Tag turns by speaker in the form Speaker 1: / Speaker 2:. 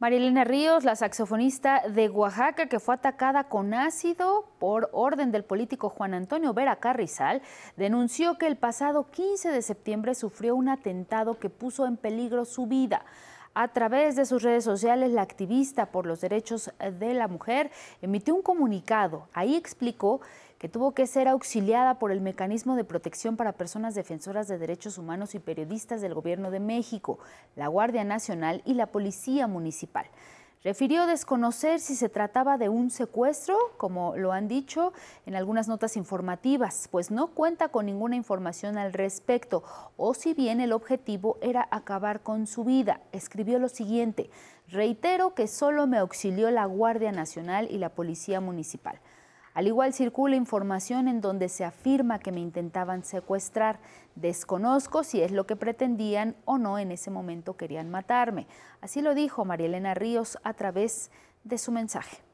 Speaker 1: Marilena Ríos, la saxofonista de Oaxaca que fue atacada con ácido por orden del político Juan Antonio Vera Carrizal, denunció que el pasado 15 de septiembre sufrió un atentado que puso en peligro su vida. A través de sus redes sociales, la activista por los derechos de la mujer emitió un comunicado. Ahí explicó que tuvo que ser auxiliada por el Mecanismo de Protección para Personas Defensoras de Derechos Humanos y Periodistas del Gobierno de México, la Guardia Nacional y la Policía Municipal. Refirió desconocer si se trataba de un secuestro, como lo han dicho en algunas notas informativas, pues no cuenta con ninguna información al respecto, o si bien el objetivo era acabar con su vida. Escribió lo siguiente, reitero que solo me auxilió la Guardia Nacional y la Policía Municipal. Al igual circula información en donde se afirma que me intentaban secuestrar. Desconozco si es lo que pretendían o no en ese momento querían matarme. Así lo dijo María Elena Ríos a través de su mensaje.